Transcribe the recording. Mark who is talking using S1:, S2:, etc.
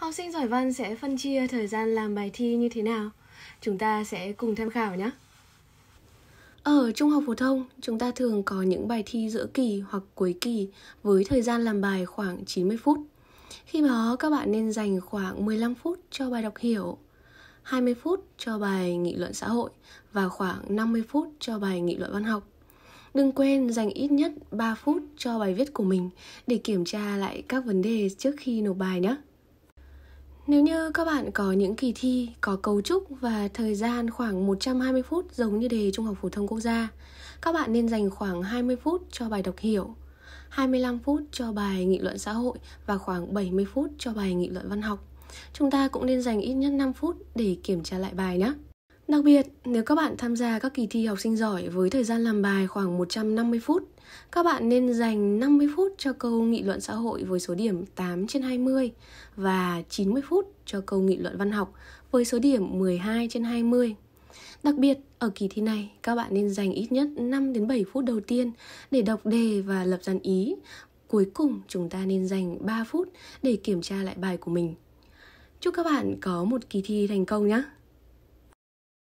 S1: Học sinh giỏi văn sẽ phân chia thời gian làm bài thi như thế nào? Chúng ta sẽ cùng tham khảo nhé. Ở trung học phổ thông, chúng ta thường có những bài thi giữa kỳ hoặc cuối kỳ với thời gian làm bài khoảng 90 phút. Khi đó các bạn nên dành khoảng 15 phút cho bài đọc hiểu, 20 phút cho bài nghị luận xã hội và khoảng 50 phút cho bài nghị luận văn học. Đừng quên dành ít nhất 3 phút cho bài viết của mình để kiểm tra lại các vấn đề trước khi nộp bài nhé. Nếu như các bạn có những kỳ thi có cấu trúc và thời gian khoảng 120 phút giống như đề Trung học phổ thông quốc gia, các bạn nên dành khoảng 20 phút cho bài đọc hiểu, 25 phút cho bài nghị luận xã hội và khoảng 70 phút cho bài nghị luận văn học. Chúng ta cũng nên dành ít nhất 5 phút để kiểm tra lại bài nhé. Đặc biệt, nếu các bạn tham gia các kỳ thi học sinh giỏi với thời gian làm bài khoảng 150 phút, các bạn nên dành 50 phút cho câu nghị luận xã hội với số điểm 8 trên 20 và 90 phút cho câu nghị luận văn học với số điểm 12 trên 20. Đặc biệt, ở kỳ thi này, các bạn nên dành ít nhất 5 đến 7 phút đầu tiên để đọc đề và lập dàn ý. Cuối cùng, chúng ta nên dành 3 phút để kiểm tra lại bài của mình. Chúc các bạn có một kỳ thi thành công nhé!